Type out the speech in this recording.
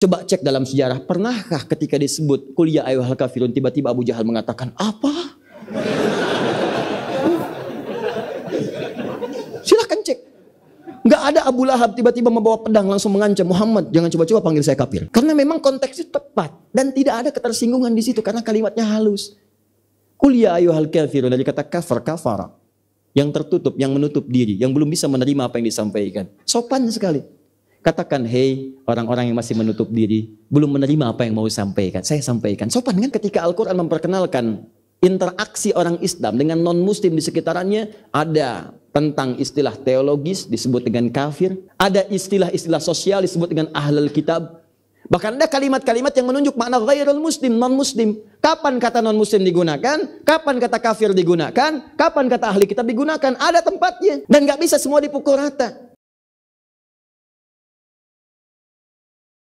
Coba cek dalam sejarah, pernahkah ketika disebut kuliah ayuh hal kafirun tiba-tiba Abu Jahal mengatakan apa? Silahkan cek. Nggak ada Abu Lahab tiba-tiba membawa pedang langsung mengancam Muhammad. Jangan coba-coba panggil saya kafir. Karena memang konteksnya tepat. Dan tidak ada ketersinggungan di situ karena kalimatnya halus. Kuliah ayuh hal kafirun dari kata kafir, kafara. Yang tertutup, yang menutup diri, yang belum bisa menerima apa yang disampaikan. Sopan sekali. Katakan, hei orang-orang yang masih menutup diri, belum menerima apa yang mau sampaikan. Saya sampaikan. Sopan kan ketika Al-Quran memperkenalkan interaksi orang Islam dengan non-muslim di sekitarannya ada tentang istilah teologis disebut dengan kafir, ada istilah-istilah sosial disebut dengan ahlul kitab, bahkan ada kalimat-kalimat yang menunjuk makna ghairul muslim, non-muslim. Kapan kata non-muslim digunakan? Kapan kata kafir digunakan? Kapan kata ahli kitab digunakan? Ada tempatnya dan gak bisa semua dipukul rata.